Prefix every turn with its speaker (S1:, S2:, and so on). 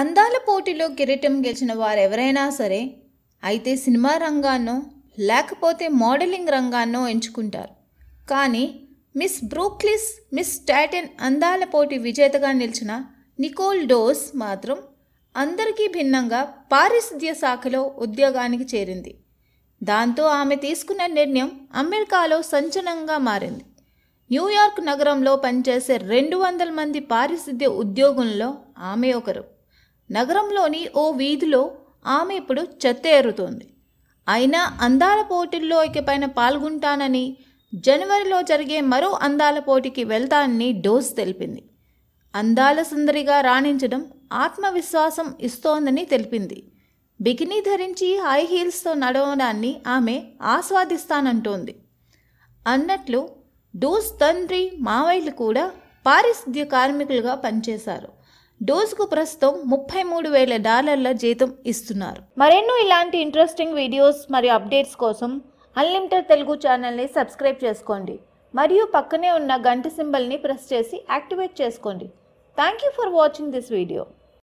S1: అందాల పోటీలో కిరీటం గెలిచిన వారెవరైనా సరే అయితే సినిమా రంగాన్నో లేకపోతే మోడలింగ్ రంగాన్నో ఎంచుకుంటారు కానీ మిస్ బ్రూక్లిస్ మిస్ టైటన్ అందాల పోటీ విజేతగా నిలిచిన నికోల్ డోస్ మాత్రం అందరికీ భిన్నంగా పారిశుద్ధ్య శాఖలో ఉద్యోగానికి చేరింది దాంతో ఆమె తీసుకున్న నిర్ణయం అమెరికాలో సంచలనంగా మారింది న్యూయార్క్ నగరంలో పనిచేసే రెండు వందల మంది పారిశుద్ధ్య ఉద్యోగుల్లో ఆమె ఒకరు నగరంలోని ఓ వీధిలో ఆమె ఇప్పుడు చెత్త ఏరుతోంది అయినా అందాల పోటీల్లో ఇకపైన పాల్గొంటానని జనవరిలో జరిగే మరో అందాల పోటీకి వెళ్తానని డోస్ తెలిపింది అందాల సుందరిగా రాణించడం ఆత్మవిశ్వాసం ఇస్తోందని తెలిపింది బికినీ ధరించి హై హీల్స్తో నడవడాన్ని ఆమె ఆస్వాదిస్తానంటోంది అన్నట్లు డోస్ తండ్రి మావయ్యలు కూడా పారిశుద్ధ్య కార్మికులుగా పనిచేశారు డోస్కు ప్రస్తుతం ముప్పై మూడు వేల డాలర్ల జీతం ఇస్తున్నారు మరెన్నో ఇలాంటి ఇంట్రెస్టింగ్ వీడియోస్ మరియు అప్డేట్స్ కోసం అన్లిమిటెడ్ తెలుగు ఛానల్ని సబ్స్క్రైబ్ చేసుకోండి మరియు పక్కనే ఉన్న గంట సింబల్ని ప్రెస్ చేసి యాక్టివేట్ చేసుకోండి thank you for watching this video